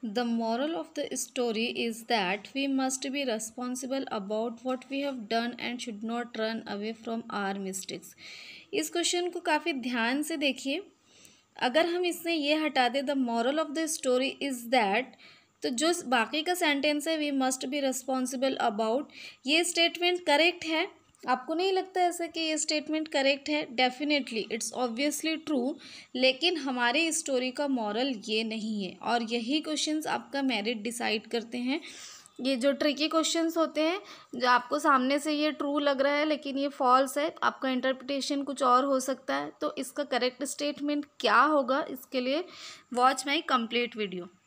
The moral of the story is that we must be responsible about what we have done and should not run away from our mistakes. इस question को काफ़ी ध्यान से देखिए अगर हम इसमें ये हटा दें the moral of the story is that तो जो बाकी का सेंटेंस है we must be responsible about ये स्टेटमेंट करेक्ट है आपको नहीं लगता ऐसा कि ये स्टेटमेंट करेक्ट है डेफिनेटली इट्स ऑब्वियसली ट्रू लेकिन हमारे स्टोरी का मॉरल ये नहीं है और यही क्वेश्चंस आपका मेरिट डिसाइड करते हैं ये जो ट्रिकी क्वेश्चंस होते हैं जो आपको सामने से ये ट्रू लग रहा है लेकिन ये फॉल्स है आपका इंटरप्रिटेशन कुछ और हो सकता है तो इसका करेक्ट स्टेटमेंट क्या होगा इसके लिए वॉच माई कम्प्लीट वीडियो